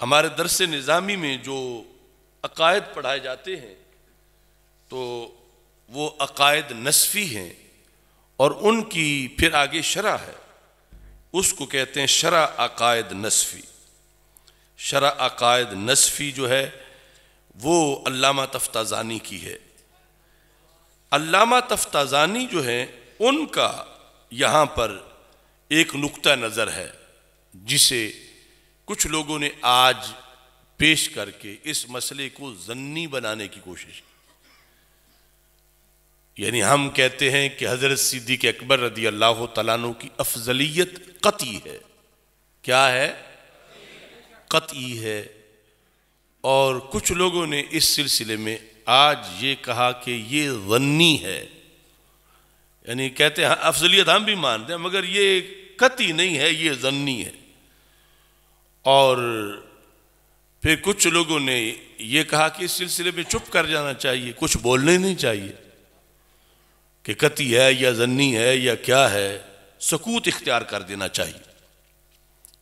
हमारे दरस निज़ामी में जो अकायद पढ़ाए जाते हैं तो वो अकायद नसफ़ी हैं और उनकी फिर आगे शरा है उसको कहते हैं शरा अकायद नसफ़ी शरा अकायद नसफ़ी जो है वो अल्लामा तफ्ताज़ानी की है अल्लामा तफ्ताज़ानी जो है उनका यहाँ पर एक नुकता नज़र है जिसे कुछ लोगों ने आज पेश करके इस मसले को जन्नी बनाने की कोशिश की यानी हम कहते हैं कि हजरत सिद्दीक अकबर रदी अल्लाह तु की अफजलियत कती है क्या है कती है और कुछ लोगों ने इस सिलसिले में आज ये कहा कि ये वन्नी है यानी कहते हैं हाँ, अफजलियत हम भी मानते हैं मगर ये कती नहीं है ये जन्नी है और फिर कुछ लोगों ने ये कहा कि इस सिलसिले में चुप कर जाना चाहिए कुछ बोलने नहीं चाहिए कि कति है या जन्नी है या क्या है सकूत इख्तियार कर देना चाहिए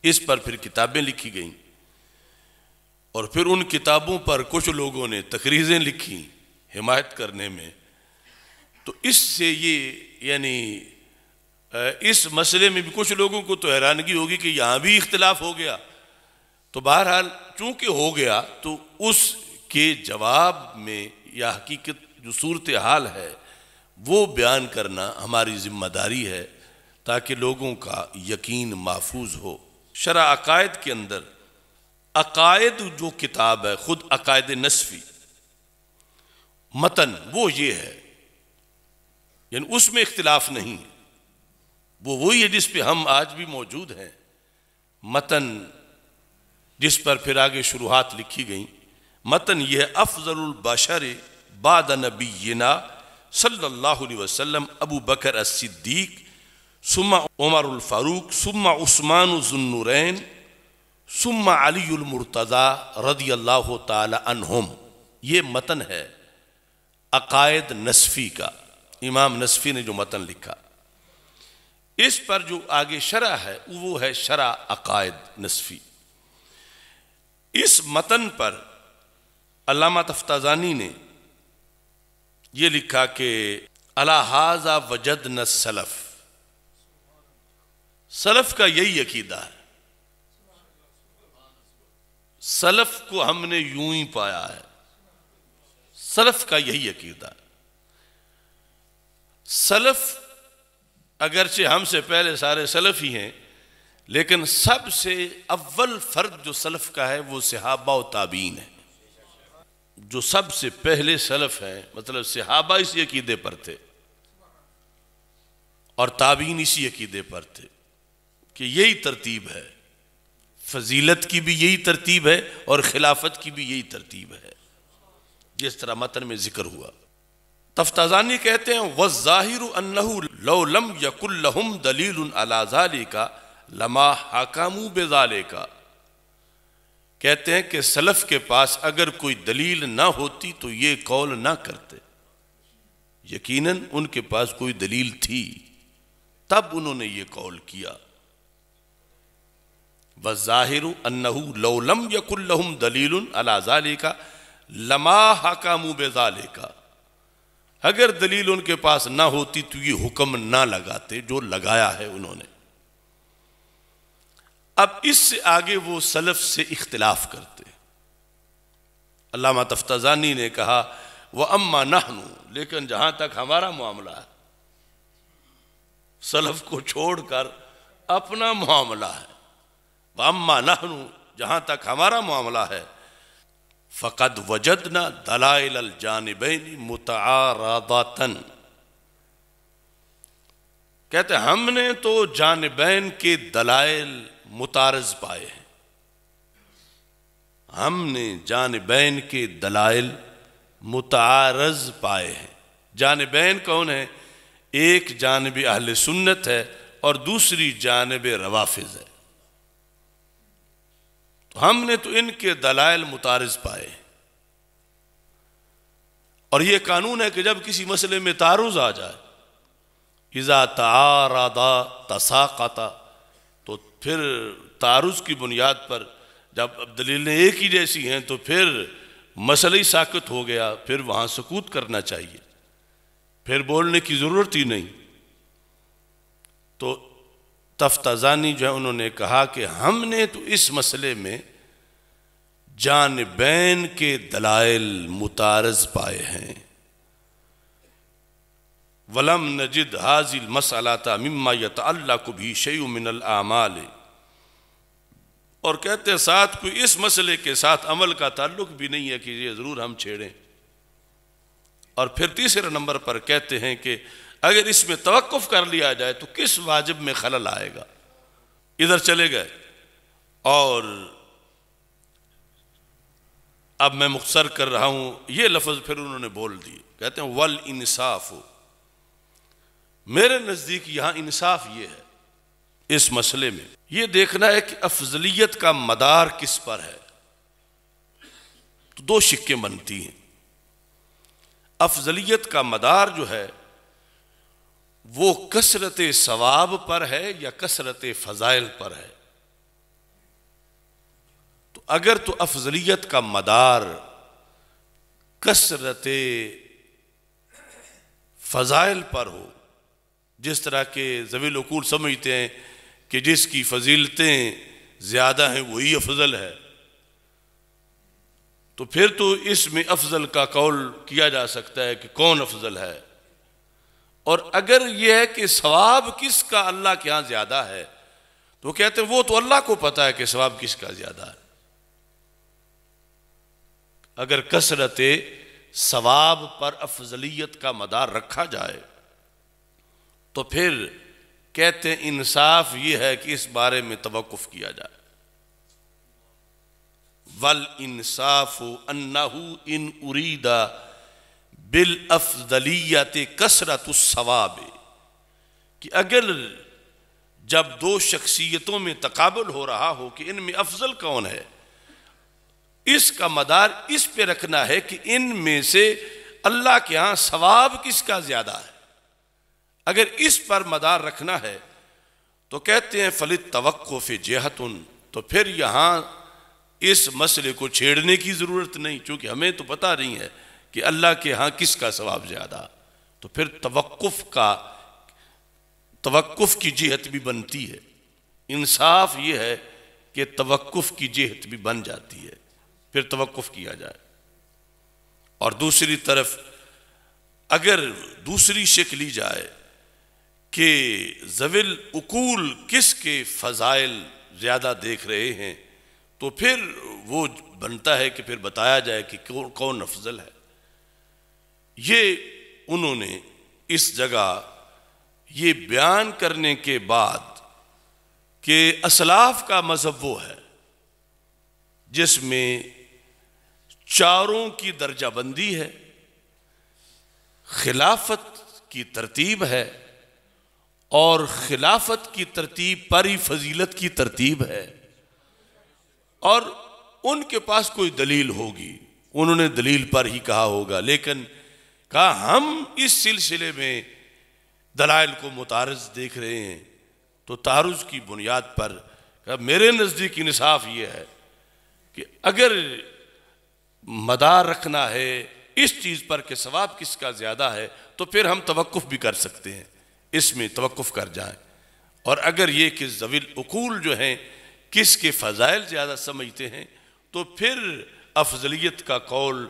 इस पर फिर किताबें लिखी गईं और फिर उन किताबों पर कुछ लोगों ने तकरीज़ें लिखी हिमायत करने में तो इससे ये यानी इस मसले में भी कुछ लोगों को तो हैरानगी होगी कि यहाँ भी इख्तलाफ हो गया तो बहरहाल चूंकि हो गया तो उसके जवाब में या हकीकत जो सूरत हाल है वो बयान करना हमारी जिम्मेदारी है ताकि लोगों का यकीन महफूज हो शरा अकायद के अंदर अकायद जो किताब है ख़ुद अकायद नसफ़ी मतन वो ये है यानी उसमें इख्तलाफ नहीं है वो वही है जिस पे हम आज भी मौजूद हैं मतन जिस पर फिर आगे शुरुआत लिखी गई मतन यह बशर बाद नबीना सल्लल्लाहु अलैहि वसल्लम अबू बकर सिद्दीक सुमा उमरफारूक सुमा उस्मानजुन्नूरैन सुमा अलीमरतज़ा रदी अल्लाह तहम ये मतन है अकायद नसफ़ी का इमाम नसफ़ी ने जो मतन लिखा इस पर जो आगे शरा है वो है शरा अकायद नसफ़ी इस मतन पर अलामा तफ्ताजानी ने यह लिखा कि अलाहाजा वजद न सलफ सलफ का यही अकीदा है सलफ को हमने यूं ही पाया है सलफ का यही अकीदा है सलफ अगरचे हमसे पहले सारे सलफ ही हैं लेकिन सबसे अव्वल फर्द जो सलफ का है वो सहाबा और ताबीन है जो सबसे पहले सलफ है मतलब सिहाबा इसी अकीदे पर थे और ताबीन इसी अकीदे पर थे कि यही तरतीब है फजीलत की भी यही तरतीब है और खिलाफत की भी यही तरतीब है जिस तरह मतन में जिक्र हुआ तफ्ताजानी कहते हैं वाहिर जाहिर लम यकुल्लम दलील अलाजाली का लमा हकामू बेजाले का कहते हैं कि सलफ के पास अगर कोई दलील ना होती तो ये कौल ना करते यकीनन उनके पास कोई दलील थी तब उन्होंने ये कौल किया व जाहिर अन्नहू लौलम यकुल्लहम दलील अलाजाले का लमा हकामू बेजाले का अगर दलील उनके पास ना होती तो ये हुक्म ना लगाते जो लगाया है उन्होंने अब इससे आगे वो सलफ से इख्तलाफ करते अल्लामा ने कहा वह अम्मा नहनू लेकिन जहां तक हमारा मामला है सलफ को छोड़कर अपना मामला है वह अम्मा नहनू जहां तक हमारा मामला है फकद वजद ना दलाइल जानबैन मुतारादातन कहते हमने तो जानबैन के दलाइल मुतारज पाए हैं हमने जानबैन के दलाइल मुतारज पाए हैं जानबैन कौन है एक जानब अहल सुन्नत है और दूसरी जानब रवाफिज है तो हमने तो इनके दलाइल मुतारज पाए और यह कानून है कि जब किसी मसले में तारुज आ जाए इज़ा तारादा तसाकता तो फिर तारुज की बुनियाद पर जब अब दलीलें एक ही जैसी हैं तो फिर मसले ही साकत हो गया फिर वहाँ सकूत करना चाहिए फिर बोलने की ज़रूरत ही नहीं तो तफ्ताजानी जो है उन्होंने कहा कि हमने तो इस मसले में जानबैन के दलाइल मुतारज पाए हैं वलम नजिद हाजिल मसलाता मम्मा यत अल्लाह को भी शयु मिनल आमाल और कहते साथ कोई इस मसले के साथ अमल का ताल्लुक भी नहीं है कि ये ज़रूर हम छेड़ें और फिर तीसरे नंबर पर कहते हैं कि अगर इसमें तवक़ कर लिया जाए तो किस वाजिब में खलल आएगा इधर चले गए और अब मैं मुख्तर कर रहा हूँ ये लफ्ज़ फिर उन्होंने बोल दिए कहते हैं वल इंसाफ़ हो मेरे नज़दीक यहां इंसाफ ये है इस मसले में ये देखना है कि अफजलियत का मदार किस पर है तो दो शिक्के बनती हैं अफजलियत का मदार जो है वो कसरत सवाब पर है या कसरत फ़ज़ाइल पर है तो अगर तो अफजलियत का मदार कसरत फ़ज़ाइल पर हो जिस तरह के जवील वकूल समझते हैं कि जिसकी फजीलतें ज़्यादा हैं वही अफजल है तो फिर तो इसमें अफजल का कौल किया जा सकता है कि कौन अफजल है और अगर यह है कि किस किसका अल्लाह के यहां ज़्यादा है तो कहते हैं वो तो अल्लाह को पता है कि किस किसका ज़्यादा है अगर कसरत सवाब पर अफजलियत का मदार रखा जाए तो फिर कहते हैं इंसाफ ये है कि इस बारे में तवक़ुफ़ किया जाए वल इंसाफ अन्नाहू इन उरीदा बिल अफजलियत कसरत सवाब कि अगर जब दो शख्सियतों में तकबल हो रहा हो कि इनमें अफजल कौन है इसका मदार इस पे रखना है कि इनमें से अल्लाह के यहां सवाब किसका ज़्यादा है अगर इस पर मदार रखना है तो कहते हैं फलित तवक्को फे जेहतुन तो फिर यहाँ इस मसले को छेड़ने की ज़रूरत नहीं क्योंकि हमें तो पता नहीं है कि अल्लाह के यहाँ किसका सवाब ज़्यादा तो फिर तवक़ुफ़ का तवक़ुफ़ की जेहत भी बनती है इंसाफ ये है कि तवक़ुफ़ की जेहत भी बन जाती है फिर तवक़ुफ़ किया जाए और दूसरी तरफ अगर दूसरी शिक ली जाए कि जविल उकूल किसके फ़ज़ाइल ज़्यादा देख रहे हैं तो फिर वो बनता है कि फिर बताया जाए कि कौन कौन अफजल है ये उन्होंने इस जगह ये बयान करने के बाद कि असलाफ का मज़हब वो है जिसमें चारों की दर्जाबंदी है खिलाफत की तरतीब है और खिलाफत की तरतीब पर ही फजीलत की तरतीब है और उनके पास कोई दलील होगी उन्होंने दलील पर ही कहा होगा लेकिन कहा हम इस सिलसिले में दलाइल को मुतारज देख रहे हैं तो तारुज की बुनियाद पर कहा मेरे नज़दीक इंसाफ ये है कि अगर मदार रखना है इस चीज़ पर कि सवाब किसका ज़्यादा है तो फिर हम तवक़ भी कर सकते हैं इसमें तवक्फ़ कर जाए और अगर ये कि अकूल जो हैं किसके फ़ज़ाइल ज़्यादा समझते हैं तो फिर अफजलियत का कौल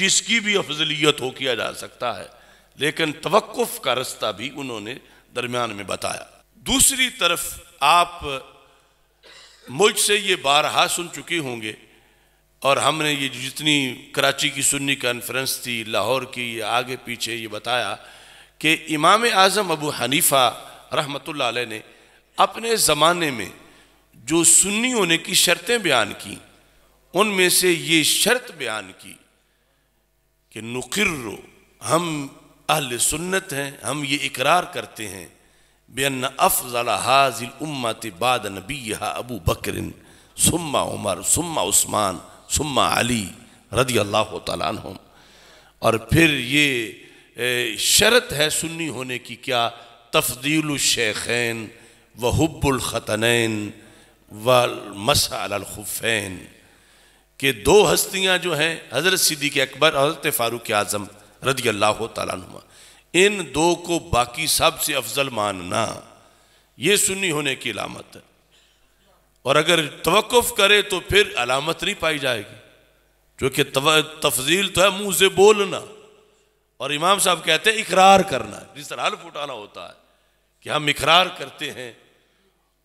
जिसकी भी अफजलियत हो किया जा सकता है लेकिन तवक्फ़ का रास्ता भी उन्होंने दरमियान में बताया दूसरी तरफ आप मुझसे ये बारहा सुन चुके होंगे और हमने ये जितनी कराची की सुन्नी कॉन्फ्रेंस थी लाहौर की आगे पीछे ये बताया कि इमाम आज़म अबू हनीफ़ा रहमत ने अपने ज़माने में जो सुन्नी होने की शर्तें बयान की उनमें से ये शर्त बयान की कि नुकर्रो हम अहल सुन्नत हैं हम ये इकरार करते हैं बेन अफजल हाजिल उम्मत बाद नबी अबू बकरिन सुम्मा उमर सुम्मा उस्मान सुम्मा अली रदी अल्लाह तुम और फिर ये शर्त है सुन्नी होने की क्या तफदील शेखैन व ख़तनैन व मसलखफ़ैन के दो हस्तियाँ जो हैं हज़रत सिद्दीक अकबर और हज़रत फ़ारूक आज़म रदी अल्लाह तुमा इन दो को बाकी सब से अफजल मानना ये सुन्नी होने की अलामत है और अगर तवक़ करे तो फिर अलामत नहीं पाई जाएगी क्योंकि तफजील तो है मुँह से बोलना और इमाम साहब कहते हैं इकरार करना जिस तरह हल्फ उठाना होता है कि हम इकरार करते हैं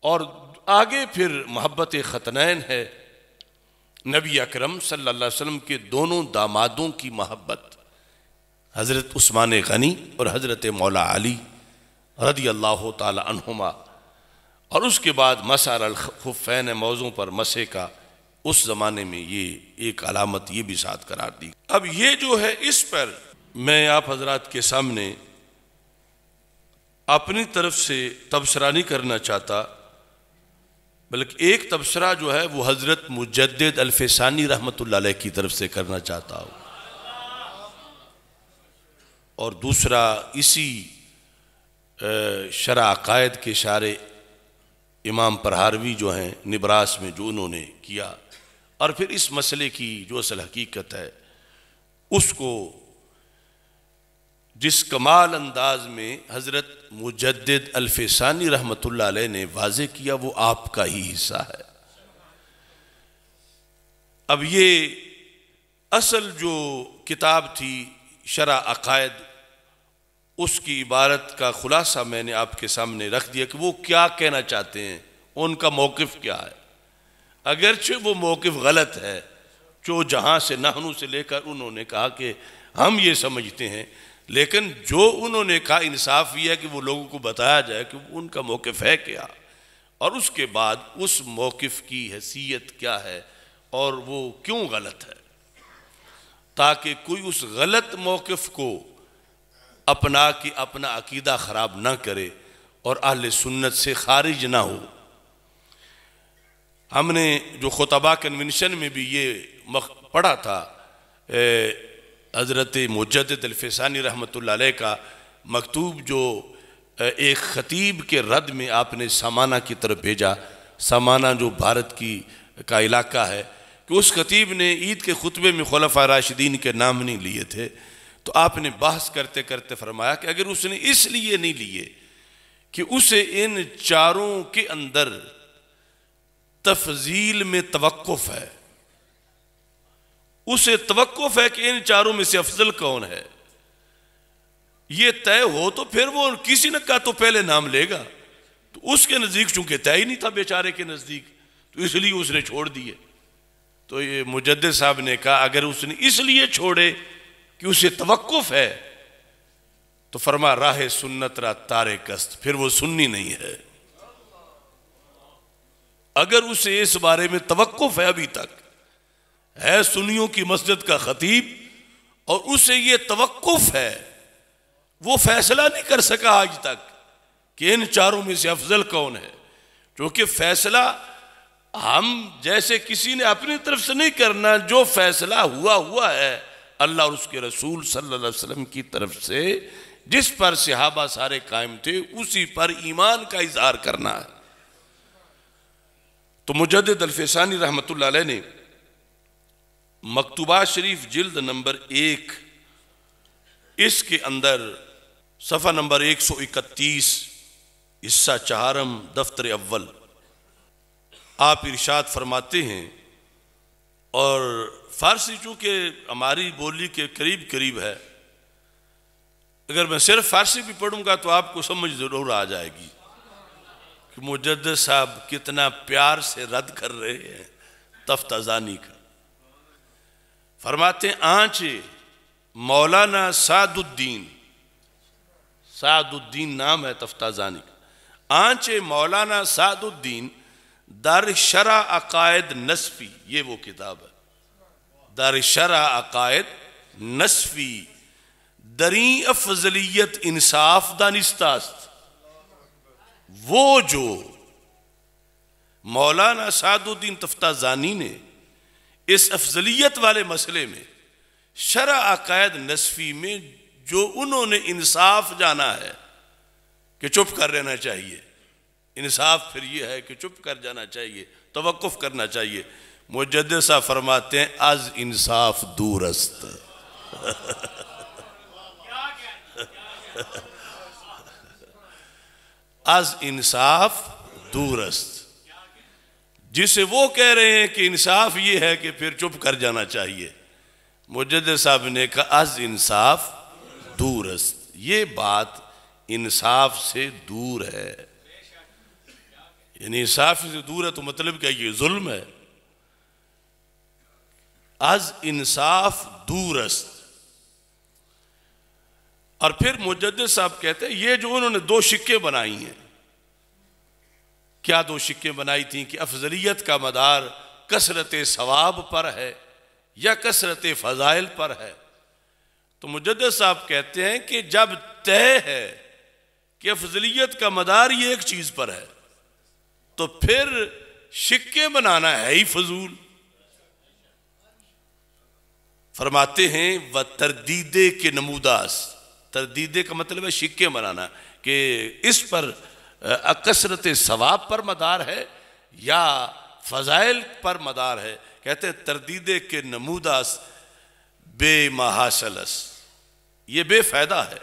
और आगे फिर मोहब्बत ख़तनैन है नबी अकरम सल्लल्लाहु अलैहि वसल्लम के दोनों दामादों की मोहब्बत हज़रत उस्मान गनी और हज़रत मौला अली रदी अल्लाह तुमा और उसके बाद मसार अलखुफैन मौज़ों पर मसे का उस ज़माने में ये एक अलामत ये भी साथ करार दी अब ये जो है इस पर मैं आप हजरात के सामने अपनी तरफ से तबसरा नहीं करना चाहता बल्कि एक तबसरा जो है वो हज़रत मुजद अल्फानी रहमत की तरफ से करना चाहता हूँ और दूसरा इसी शरा अकायद के शारे इमाम परहारवी जो हैं निबरास में जो उन्होंने किया और फिर इस मसले की जो असल हकीकत है उसको जिस कमाल अंदाज में हज़रत मुजद अल्फानी रहमत ने वाज किया वो आपका ही हिस्सा है अब ये असल जो किताब थी शरा अकायद उसकी इबारत का ख़ुलासा मैंने आपके सामने रख दिया कि वो क्या कहना चाहते हैं उनका मौक़ क्या है अगरचे वो मौक़ गलत है जो जहाँ से नाहनू से लेकर उन्होंने कहा कि हम ये समझते हैं लेकिन जो उन्होंने कहा इंसाफ यह है कि वो लोगों को बताया जाए कि उनका मौकफ है क्या और उसके बाद उस मौकफ की हैसियत क्या है और वो क्यों गलत है ताकि कोई उस गलत मौकफ को अपना कि अपना अकीदा ख़राब ना करे और अहल सुन्नत से खारिज ना हो हमने जो खुतबा कन्वेंशन में भी ये पढ़ा था हज़रत मुजद अलफ़ानी रहमत का मकतूब जो एक ख़तीब के रद में आपने सामाना की तरफ भेजा सामाना जो भारत की का इलाका है कि उस खतीब ने ईद के खुतबे में खलफा राशिदीन के नाम नहीं लिए थे तो आपने बहस करते करते फरमाया कि अगर उसने इसलिए नहीं लिए कि उसे इन चारों के अंदर तफजील में तवक़ है उसे तवक्फ है कि इन चारों में से अफजल कौन है यह तय हो तो फिर वो किसी न का तो पहले नाम लेगा तो उसके नज़दीक चूंकि तय ही नहीं था बेचारे के नज़दीक तो इसलिए उसने छोड़ दिए तो ये मुजद साहब ने कहा अगर उसने इसलिए छोड़े कि उसे तवक्फ है तो फरमा राह सुन्नत रा तारे कस्त फिर वो सुन्नी नहीं है अगर उसे इस बारे में तवक्फ है अभी तक है सुनियों की मस्जिद का खतीब और उससे ये तवक्फ है वो फैसला नहीं कर सका आज तक कि इन चारों में से अफजल कौन है क्योंकि फैसला हम जैसे किसी ने अपनी तरफ से नहीं करना जो फैसला हुआ हुआ है अल्लाह और उसके रसूल सल्लल्लाहु अलैहि वसल्लम की तरफ से जिस पर सिहाबा सारे कायम थे उसी पर ईमान का इजहार करना है तो मुजद अलफसानी रहमत ने मकतूबा शरीफ जिल्द नंबर एक इसके अंदर सफ़ा नंबर एक सौ इकतीस हिस्सा चारम दफ्तर अव्वल आप इरशाद फरमाते हैं और फारसी चूंकि हमारी बोली के करीब करीब है अगर मैं सिर्फ फारसी भी पढ़ूंगा तो आपको समझ ज़रूर आ जाएगी कि मुजद साहब कितना प्यार से रद्द कर रहे हैं तफ्तानी का फरमाते आँच मौलाना सादुद्दीन सादुद्दीन नाम है तफ्ताजानी का आँच मौलाना सादुद्दीन दार शरा अकायद नस्फी ये वो किताब है दार शरा अकायद नस्फी दरी अफजलियत इंसाफ दानिस्तास्त वो जो मौलाना सादुद्दीन तफ्ताजानी ने इस अफजलियत वाले मसले में शरा अकायद नसफी में जो उन्होंने इंसाफ जाना है कि चुप कर रहना चाहिए इंसाफ फिर यह है कि चुप कर जाना चाहिए तवक़ुफ़ करना चाहिए मुजद सा फरमाते हैं अज इंसाफ दूरस्त अज इंसाफ दूरस्त जिसे वो कह रहे हैं कि इंसाफ ये है कि फिर चुप कर जाना चाहिए मुजद साहब ने कहा अज इंसाफ दूरस्त ये बात इंसाफ से दूर है यानी इंसाफ से दूर है तो मतलब क्या ये जुल्म है अज इंसाफ दूरस्त और फिर मुजद साहब कहते हैं ये जो उन्होंने दो शिक्के बनाई हैं क्या दो शिक्के बनाई थी कि अफजलियत का मदार कसरत सवाब पर है या कसरत फ़जाइल पर है तो मुजद साहब कहते हैं कि जब तय है कि अफजलियत का मदार ये एक चीज़ पर है तो फिर शिक्के बनाना है ही फजूल फरमाते हैं व तरदीदे के नमूदास तरदीदे का मतलब है शिक्के बनाना कि इस पर अकसरत सवाब पर मदार है या फ़ज़ाइल पर मदार है कहते तरदीदे के नमूदास बेमहासलस ये बेफ़ायदा है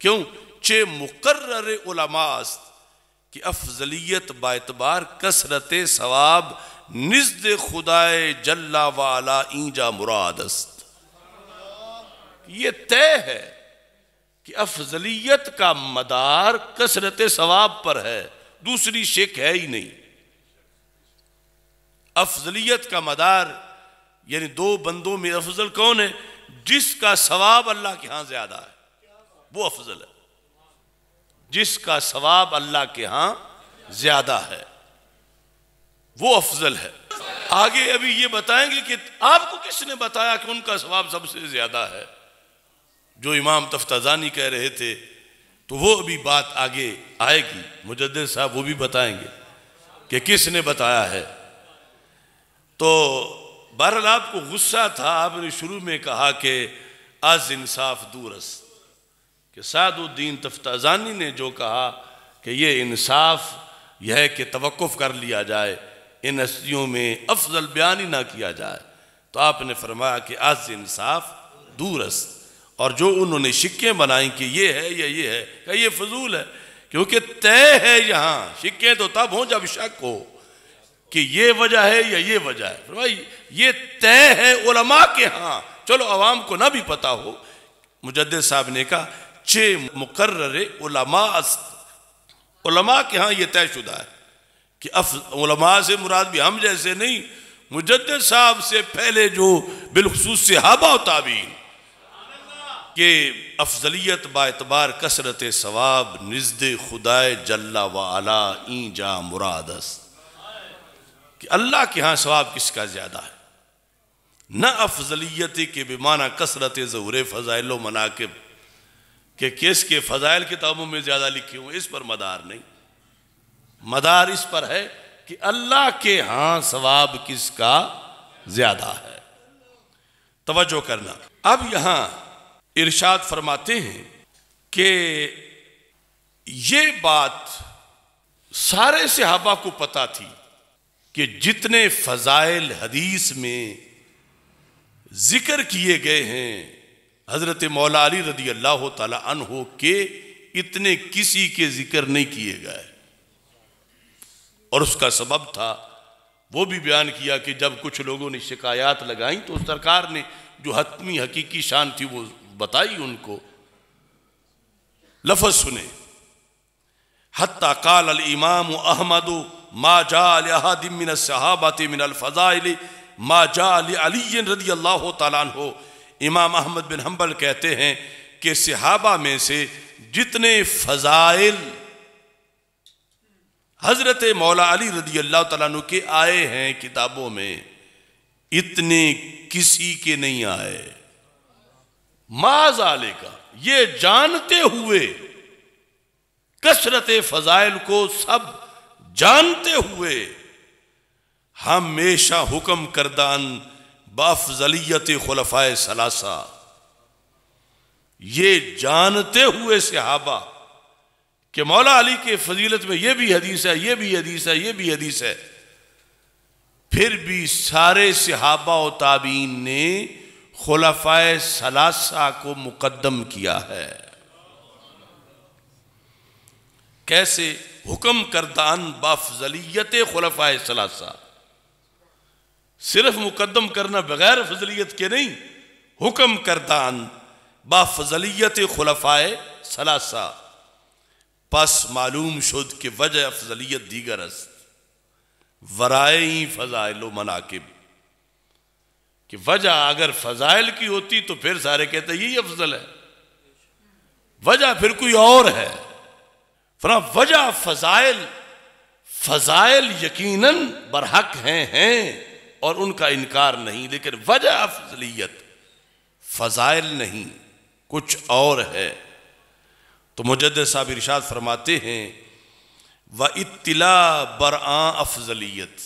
क्यों चे मुकर उलमास कि अफजलियत बातबार कसरत सवाब नज़द खुदाए जल्ला वाला ईजा मुरादस्त ये तय है कि अफजलियत का मदार कसरत सवाब पर है दूसरी शेक है ही नहीं अफजलियत का मदार यानी दो बंदों में अफजल कौन है जिसका सवाब अल्लाह के यहां ज्यादा है वो अफजल है जिसका सवाब अल्लाह के यहां ज्यादा है वो अफजल है आगे अभी ये बताएंगे कि आपको किसने बताया कि उनका सवाब सबसे ज्यादा है जो इमाम तफ्ताजानी कह रहे थे तो वो अभी बात आगे आएगी मुजद साहब वो भी बताएंगे कि किसने बताया है तो बहरल आपको गुस्सा था आपने शुरू में कहा कि आज इंसाफ दूरस कि सादुद्दीन तफ्ताजानी ने जो कहा कि ये इंसाफ यह कि तवक़ कर लिया जाए इन हस्तियों में अफजल बयान ही ना किया जाए तो आपने फरमाया कि आज इंसाफ दूरस्त और जो उन्होंने सिक्के बनाई कि ये है या ये है क्या ये फजूल है क्योंकि तय है यहाँ सिक्के तो तब हों जब शक हो कि ये वजह है या ये वजह है भाई ये तय है उलमा के यहाँ चलो अवाम को ना भी पता हो मुजद साहब ने कहा छे मुकर्रे उलमा के यहाँ यह तयशुदा है कि अफ से मुराद भी हम जैसे नहीं मुजद साहब से पहले जो बिलखसूस से हाबा ताबीन कि अफजलियत बातबार कसरत सवाब नज़द खुदाए जल्ला वाला ई जा मुरादस कि अल्लाह के यहाँ सवाब किसका ज़्यादा है न अफजलियत के बेमाना कसरत ज़हूर फ़जाइल मनाकब के किस के फ़जाइल किताबों में ज़्यादा लिखे हुए इस पर मदार नहीं मदार इस पर है कि अल्लाह के यहाँ सवाब किसका ज़्यादा है तवज्जो करना अब यहाँ इरशाद फरमाते हैं कि ये बात सारे सहाबा को पता थी कि जितने फजाइल हदीस में जिक्र किए गए हैं हज़रत मौला अली रदी अल्लाह तहो के इतने किसी के जिक्र नहीं किए गए और उसका सबब था वो भी बयान किया कि जब कुछ लोगों ने शिकायत लगाई तो सरकार ने जो हतमी हकीकी शान थी वो बताई उनको लफज सुने हत्ता काल अल इमाम अहमद मा जादिमिन सहाबाती मिन अलफ़ाइल मा जाली रदी अल्लाह तन हो इमाम अहमद बिन हम्बल कहते हैं कि सहाबा में से जितने फ़जाइल हज़रत मौला अली रदी अल्लाह तु के आए हैं किताबों में इतने किसी के नहीं आए माजाले का ये जानते हुए कसरत फजाइल को सब जानते हुए हमेशा हुक्म करदान बाफजलियत खलफाए सलासा ये जानते हुए सिहाबा कि मौला अली के फजीलत में यह भी हदीस है यह भी हदीस है यह भी हदीस है फिर भी सारे सिहाबा और ताबीन ने खुलफाए सलासा को मुकदम किया है कैसे हुक्म करदान बाफजलियत खुलफाए सलासा सिर्फ मुकदम करना बगैर फजलियत के नहीं हुक्म करदान बाफजलियत खुलफाए सलासा पस मालूम शुद्ध के वजह अफजलियत दीगर अस्त वराए लो मनाकिब कि वजह अगर फजाइल की होती तो फिर सारे कहते यही अफजल है वजह फिर कोई और है फरा वजह फजाइल फजाइल यकीनन बरहक हैं हैं और उनका इनकार नहीं लेकिन वजह अफजलियत फजाइल नहीं कुछ और है तो मुजद साहब इरशाद फरमाते हैं व इतला बरआ अफजलियत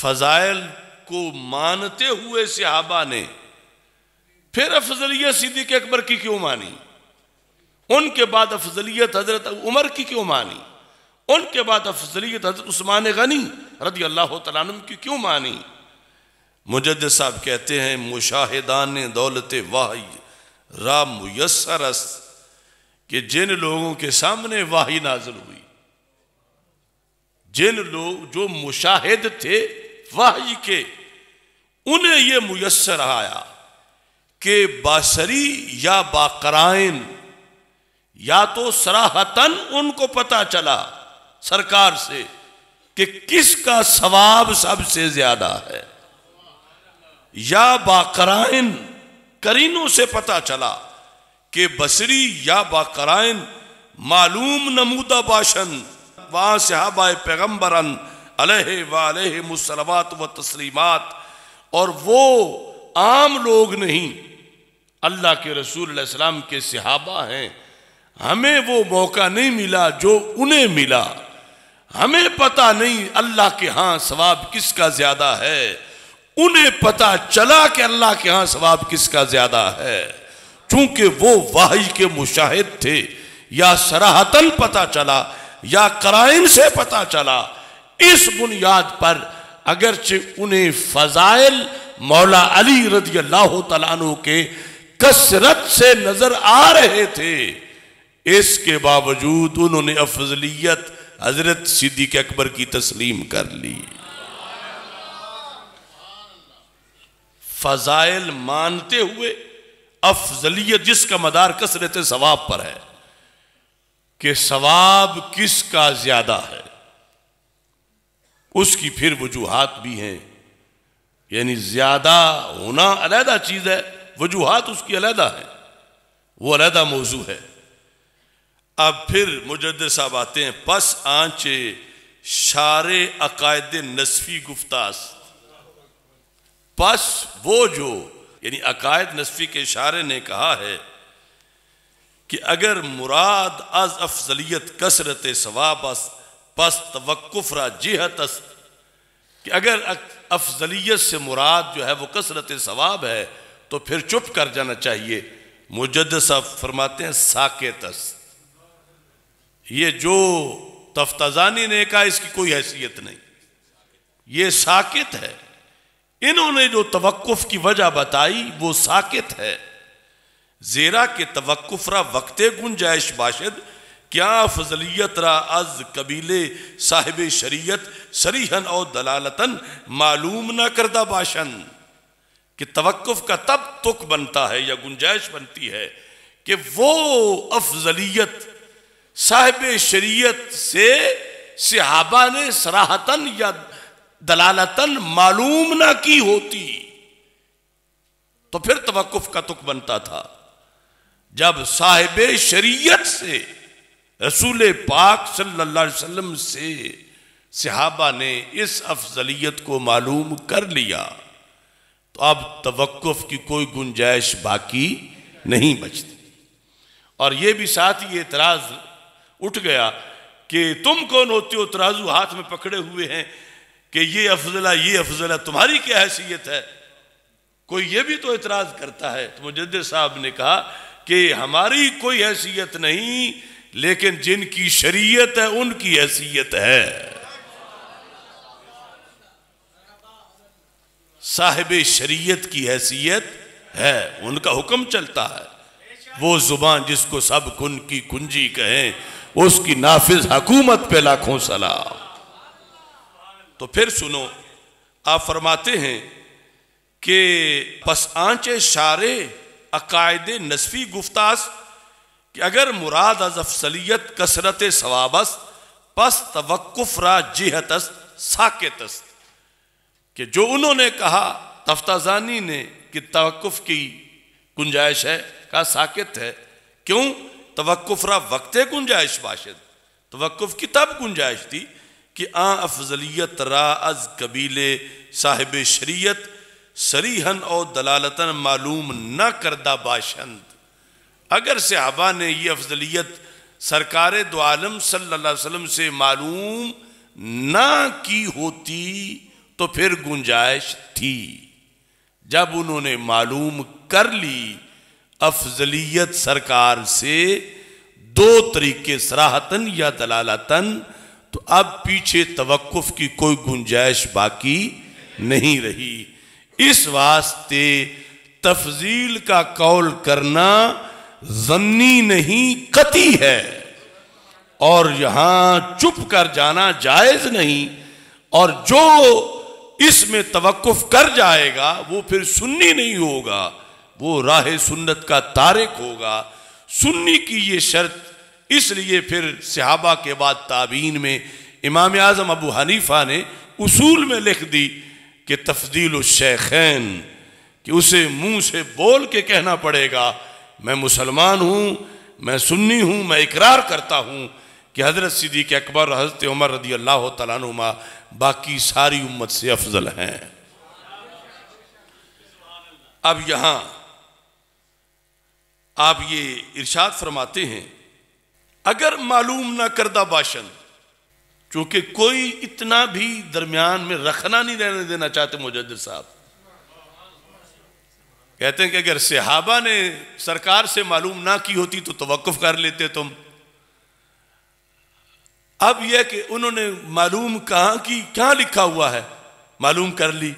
फजाइल को मानते हुए सिहाबा ने फिर अफजलियत सिद्दीक अकबर की क्यों मानी उनके बाद अफजलियत हजरत उमर की क्यों मानी उनके बाद अफजलियत हजरत उस्मान गनी रदी अल्लाह तम की क्यों मानी मुजद साहब कहते हैं मुशाहिदान दौलत वाही राम मुयसरस कि जिन लोगों के सामने वाही नाजल हुई जिन लोग जो मुशाहिद थे वाही के उन्हें यह मुयसर आया कि बासरी या बाकराइन या तो सराहतन उनको पता चला सरकार से कि किसका सवाब सबसे ज्यादा है या बाकराइन करीनों से पता चला कि बसरी या बाकराइन मालूम नमूदा बाशन से सहाबा पैगम्बरन अलह वालह मुसलवात व तस्लीमात और वो आम लोग नहीं अल्लाह के रसूल सलाम के सिहाबा हैं हमें वो मौका नहीं मिला जो उन्हें मिला हमें पता नहीं अल्लाह के यहां सवाब किसका ज़्यादा है उन्हें पता चला कि अल्लाह के यहां सवाब किसका ज़्यादा है चूंकि वो वाही के मुशाहिद थे या सराहतन पता चला या क्राइम से पता चला इस बुनियाद पर अगरचे उन्हें फजाइल मौला अली रजी अल्लाह तु के कसरत से नजर आ रहे थे इसके बावजूद उन्होंने अफजलियत हजरत सिद्दीक अकबर की तस्लीम कर ली फजाइल मानते हुए अफजलियत जिसका मदार कसरत सवाब पर है कि सवाब किसका ज्यादा है उसकी फिर वजूहत भी हैं यानी ज़्यादा होना अलहदा चीज़ है वजूहत उसकी अलहदा है वो अलहदा मौजू है अब फिर मुजद साहब आते हैं पस आंचे शार अकायद नस्फी गुफ्तास पस वो जो यानी अकायद नस्फी के इशारे ने कहा है कि अगर मुराद अज अफजलियत कसरत सवाब बस तवक्फ़रा जिहत कि अगर अफजलियत से मुराद जो है वो कसरत सवाब है तो फिर चुप कर जाना चाहिए मुजद साहब फरमाते हैं साकेतस ये जो तफ्ताजानी ने कहा इसकी कोई हैसियत नहीं ये साकेत है इन्होंने जो तवक्फ की वजह बताई वो साकेत है ज़ेरा के तवक्फरा वक्ते गुंजाइश बाशिद क्या फजलियत रा अज कबीले साहिब शरीयत सरीहन और दलालतन मालूम ना करदा बाशन कि तवक्फ़ का तब तुक बनता है या गुंजाइश बनती है कि वो अफजलियत साहिब शरीयत से सिहाबा ने सराहतन या दलालतन मालूम ना की होती तो फिर तवक्फ़ का तुक बनता था जब साहिब शरीयत से रसूल पाक सल्लल्लाहु अलैहि वसल्लम से सहाबा ने इस अफजलियत को मालूम कर लिया तो अब तवक़ की कोई गुंजाइश बाकी नहीं बचती और यह भी साथ ही एतराज़ उठ गया कि तुम कौन होते हो तराजू हाथ में पकड़े हुए हैं कि ये अफजला ये अफजला तुम्हारी क्या हैसियत है कोई ये भी तो एतराज़ करता है तो मुजद साहब ने कहा कि हमारी कोई हैसियत नहीं लेकिन जिनकी शरीयत है उनकी हैसियत है साहिब शरीयत की हैसियत है उनका हुक्म चलता है वो जुबान जिसको सब कुन की कुंजी कहें उसकी नाफिज हकूमत पे लाखों सलाम तो फिर सुनो आप फरमाते हैं कि बस आंचे शारे अकायदे नस्फी गुफ्तास कि अगर मुराद अज अफसलियत कसरत सवाबस पस तवक्फ रा जिहतस्त साकेतस्त कि जो उन्होंने कहा तफ्ताजानी ने कि तवक्फ की गुंजाइश है कहा साकेत है क्यों तवक्फ रा वक्त गुंजाइश बाशद तवक्फ की तब गुंजाइश थी कि आ अफजलियत रा अज कबीले साहिब शरीयत सरीहन और दलालतन मालूम न करदा बाशंद अगर सहाबा ने यह अफजलियत सरकार दो आलम से मालूम ना की होती तो फिर गुंजाइश थी जब उन्होंने मालूम कर ली अफजलियत सरकार से दो तरीके सराहतन या दलालतन तो अब पीछे तवक़ की कोई गुंजाइश बाकी नहीं रही इस वास्ते तफजील का कौल करना जन्नी नहीं कती है और यहां चुप कर जाना जायज नहीं और जो इसमें तवक्फ कर जाएगा वो फिर सुन्नी नहीं होगा वो राह सुन्नत का तारक होगा सुन्नी की ये शर्त इसलिए फिर सहाबा के बाद ताबीन में इमाम आज़म अबू हनीफा ने उसूल में लिख दी कि तफदील शेखैन कि उसे मुंह से बोल के कहना पड़ेगा मैं मुसलमान हूँ मैं सुन्नी हूँ मैं इकरार करता हूँ कि हज़रत सिद्दीक अकबर हज़रत उमर रदी अल्लाह तुमा बाकी सारी उम्मत से अफजल हैं अब यहां आप ये इरशाद फरमाते हैं अगर मालूम ना करदा बाशन चूंकि कोई इतना भी दरमियान में रखना नहीं रहने देना चाहते मुजद साहब कहते हैं कि अगर सिहाबा ने सरकार से मालूम ना की होती तो तवक़ कर लेते तुम अब यह कि उन्होंने मालूम कहा की कहां लिखा हुआ है मालूम कर ली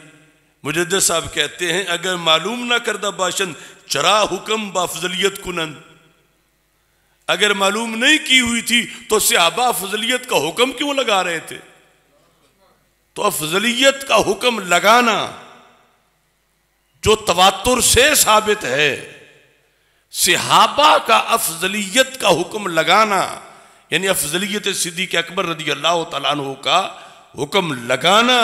मुजद साहब कहते हैं अगर मालूम ना करदा बाशन चरा हुक्म बाफजलियत कुनन अगर मालूम नहीं की हुई थी तो सिहाबा फजलियत का हुक्म क्यों लगा रहे थे तो अफजलियत का हुक्म लगाना जो तवातुर से साबित है सिहाबा का अफजलियत का हुक्म लगाना यानी अफजलियत सिद्दीक अकबर रदी अल्लाह तु का हुक्म लगाना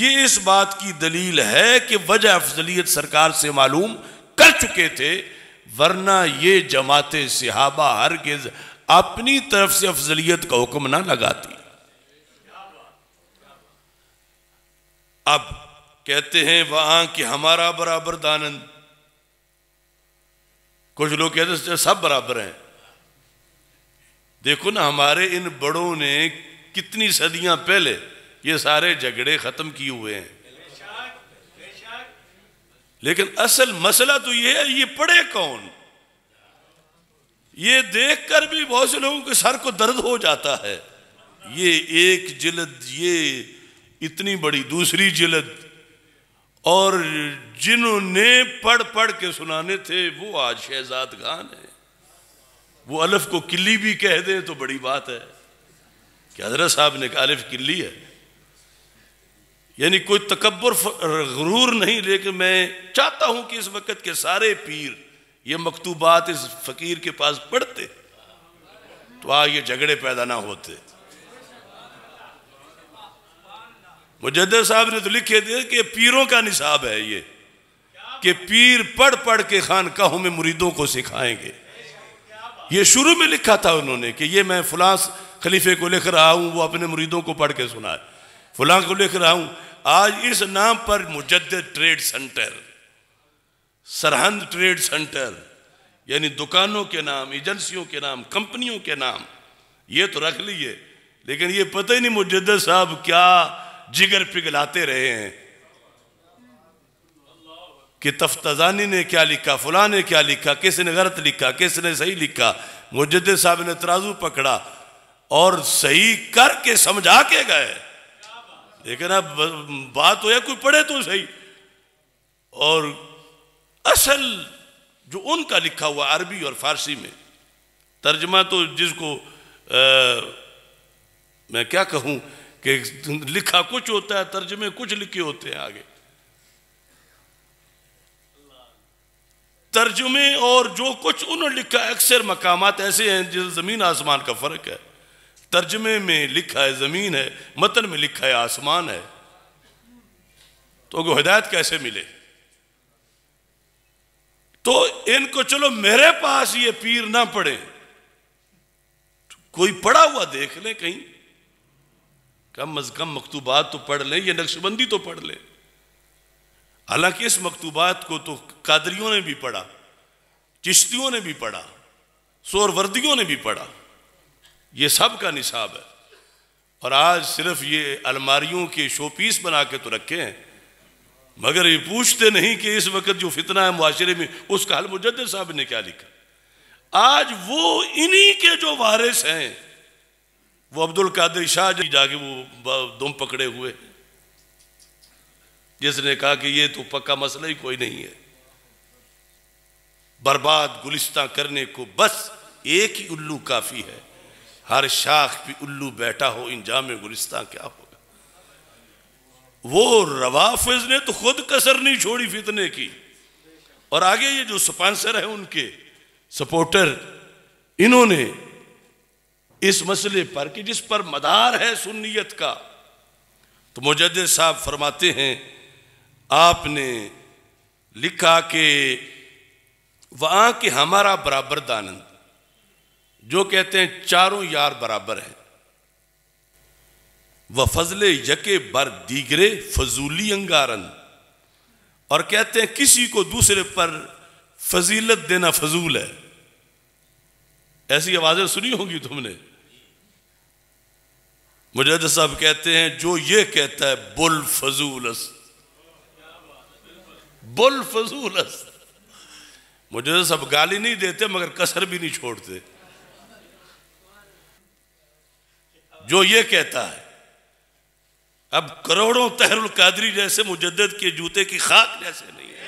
ये इस बात की दलील है कि वजह अफजलियत सरकार से मालूम कर चुके थे वरना ये जमात सिहाबा हरगिज अपनी तरफ से अफजलियत का हुक्म ना लगाती अब कहते हैं वहां कि हमारा बराबर दानंद कुछ लोग कहते हैं सब बराबर हैं देखो ना हमारे इन बड़ों ने कितनी सदियां पहले ये सारे झगड़े खत्म किए हुए हैं लेकिन असल मसला तो ये है ये पढ़े कौन ये देखकर भी बहुत से लोगों के सर को दर्द हो जाता है ये एक जिलद ये इतनी बड़ी दूसरी जिलद और जिन्होंने पढ़ पढ़ के सुनाने थे वो आज शहजाद खान है वो अलफ को किली भी कह दें तो बड़ी बात है कि हजरत साहब ने कहा अलफ किली है यानी कोई तकबर गुरूर नहीं लेकिन मैं चाहता हूं कि इस वक्त के सारे पीर ये मकतूबात इस फकीर के पास पढ़ते तो आ ये झगड़े पैदा ना होते मुजद साहब ने तो लिखे थे कि पीरों का निसाब है ये कि पीर पढ़ पढ़ के खानकाहों में मुरीदों को सिखाएंगे ये शुरू में लिखा था उन्होंने कि ये मैं फलां खलीफे को लिख रहा हूं वो अपने मुरीदों को पढ़ के सुना फलां को लिख रहा हूं आज इस नाम पर मुजद trade centre Sirhind trade centre यानी दुकानों के नाम एजेंसियों के नाम कंपनियों के नाम ये तो रख लिए लेकिन ये पता ही नहीं मुजद साहब क्या जिगर पिघलाते रहे हैं कि तफ्तजानी ने क्या लिखा फुला ने क्या लिखा किसने गलत लिखा किसने सही लिखा मुजद साहब ने तराजू पकड़ा और सही करके समझा के गए लेकिन अब बात हो या कोई पढ़े तो सही और असल जो उनका लिखा हुआ अरबी और फारसी में तर्जमा तो जिसको आ, मैं क्या कहूं कि लिखा कुछ होता है तर्जमे कुछ लिखे होते हैं आगे तर्जुमे और जो कुछ उन्होंने लिखा अक्सर मकाम ऐसे हैं जिस ज़मीन आसमान का फ़र्क है तर्जमे में लिखा है ज़मीन है मतन में लिखा है आसमान है तो उनको हिदायत कैसे मिले तो इनको चलो मेरे पास ये पीर ना पड़े कोई पड़ा हुआ देख ले कहीं कम अज कम मकतूबात तो पढ़ लें या नक्शबंदी तो पढ़ लें हालांकि इस मकतूबात को तो कादरियों ने भी पढ़ा चिश्तियों ने भी पढ़ा शोरवर्दियों ने भी पढ़ा ये सब का निसाब है और आज सिर्फ ये अलमारियों के शोपीस बना के तो रखे हैं मगर ये पूछते नहीं कि इस वक्त जो फितना है मुआरे में उसका हल मुजद साहब ने क्या लिखा आज वो इन्हीं के जो वारिस हैं वो अब्दुल कादिर शाह जी जाके वो दम पकड़े हुए जिसने कहा कि ये तो पक्का मसला ही कोई नहीं है बर्बाद गुलिस्ता करने को बस एक ही उल्लू काफ़ी है हर शाख भी उल्लू बैठा हो इंजाम गुलिस्ता क्या होगा वो रवाफिज ने तो खुद कसर नहीं छोड़ी फितने की और आगे ये जो स्पॉन्सर है उनके सपोर्टर इन्होंने इस मसले पर कि जिस पर मदार है सुन्नियत का तो मुजद साहब फरमाते हैं आपने लिखा कि वहां के हमारा बराबर दानंद जो कहते हैं चारों यार बराबर हैं वह फजले यके बर दीगरे फजूली अंगारन और कहते हैं किसी को दूसरे पर फजीलत देना फजूल है ऐसी आवाज़ें सुनी होंगी तुमने मुजद साहब कहते हैं जो ये कहता है बुल फजूलस बुल फजूलस मुजद साहब गाली नहीं देते मगर कसर भी नहीं छोड़ते जो ये कहता है अब करोड़ों तहरुल कादरी जैसे मुजद के जूते की खाक जैसे नहीं है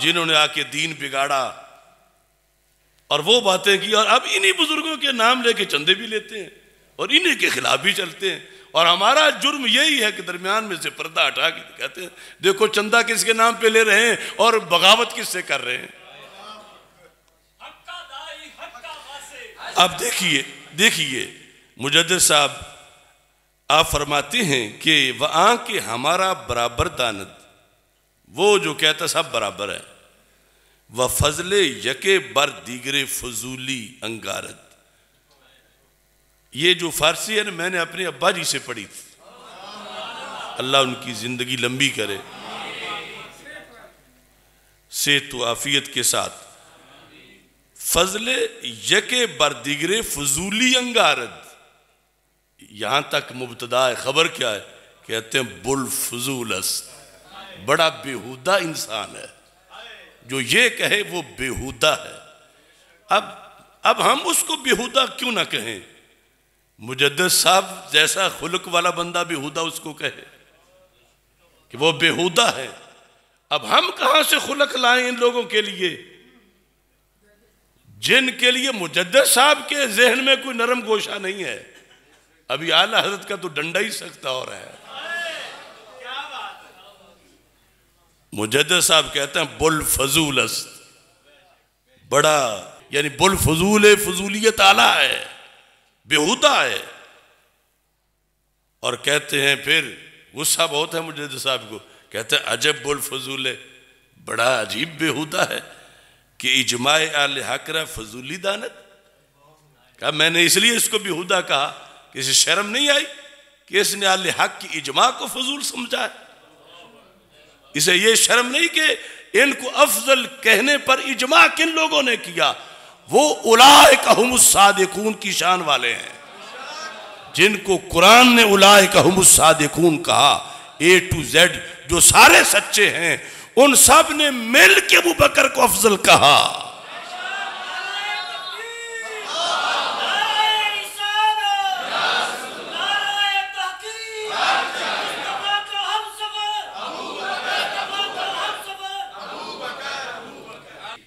जिन्होंने आके दीन बिगाड़ा और वो बातें की और अब इन्हीं बुजुर्गों के नाम लेके चंदे भी लेते हैं और इन्हीं के खिलाफ भी चलते हैं और हमारा जुर्म यही है कि दरमियान में से पर्दा हटा के कहते हैं देखो चंदा किसके नाम पे ले रहे हैं और बगावत किससे कर रहे हैं अब देखिए देखिए मुजद साहब आप फरमाते हैं कि वह के हमारा बराबर दानत वो जो कहता सब बराबर है व फजल यके बर दीगरे फजूली अंगारत ये जो फारसी है ना मैंने अपने अब्बा जी से पढ़ी थी अल्लाह उनकी ज़िंदगी लंबी करे से तो आफियत के साथ फजले यके बर दिगरे फजूली अंगारद यहां तक मुबतदा है खबर क्या है कहते हैं बुल फजूलस बड़ा बेहुदा इंसान है जो ये कहे वो बेहुदा है अब अब हम उसको बेहुदा क्यों ना कहें मुजद साहब जैसा खुलक वाला बंदा बेहुदा उसको कहे कि वो बेहुदा है अब हम कहां से खुलक लाएं इन लोगों के लिए जिनके लिए मुजद साहब के जहन में कोई नरम गोशा नहीं है अभी आला हजरत का तो डंडा ही सख्त हो रहा है मुजद साहब कहते हैं बुल फजूल बड़ा यानी बुल फजूल फजूलियत आला है बेहूदा है और कहते हैं फिर गुस्सा बहुत है मुजद साहब को कहते हैं अजब बुल फजूल बड़ा अजीब बेहूदा है कि इजमाय आल हकरा फजूली दानत क्या मैंने इसलिए इसको बेहूदा कहा किसी शर्म नहीं आई कि इसने आल हक की इजमा को फजूल समझा है इसे ये शर्म नहीं कि इनको अफजल कहने पर इजमा किन लोगों ने किया वो उलाय कहमुसादकून की शान वाले हैं जिनको कुरान ने उलाय कहमुसादकून कहा ए टू जेड जो सारे सच्चे हैं उन सब ने मिल के अबू बकर को अफजल कहा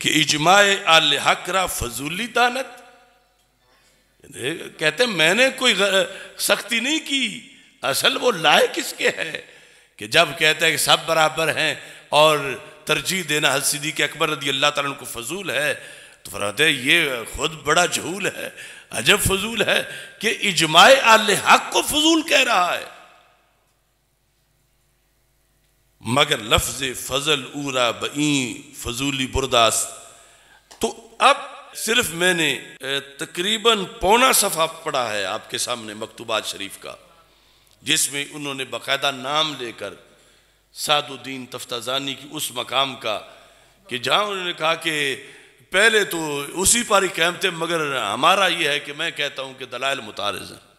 कि इजमाए आल हक रा फजूली दानत कहते मैंने कोई सख्ती नहीं की असल वो लाए किसके है कि जब कहते हैं कि सब बराबर हैं और तरजीह देना हसीदी के अकबर रदी अल्लाह तला को फजूल है तो फरमाते ये खुद बड़ा झूल है अजब फजूल है कि इजमाए आल हक को फजूल कह रहा है मगर लफ्ज फजल उरा बई फजूली बुरदास तो अब सिर्फ मैंने तकरीबन पौना सफ़ा पढ़ा है आपके सामने मकतूबाज शरीफ का जिसमें उन्होंने बाकायदा नाम लेकर सादुद्दीन तफ्ताजानी की उस मकाम का कि जहाँ उन्होंने कहा कि पहले तो उसी पर ही कहम थे मगर हमारा ये है कि मैं कहता हूँ कि दलाल मुतारज़ हैं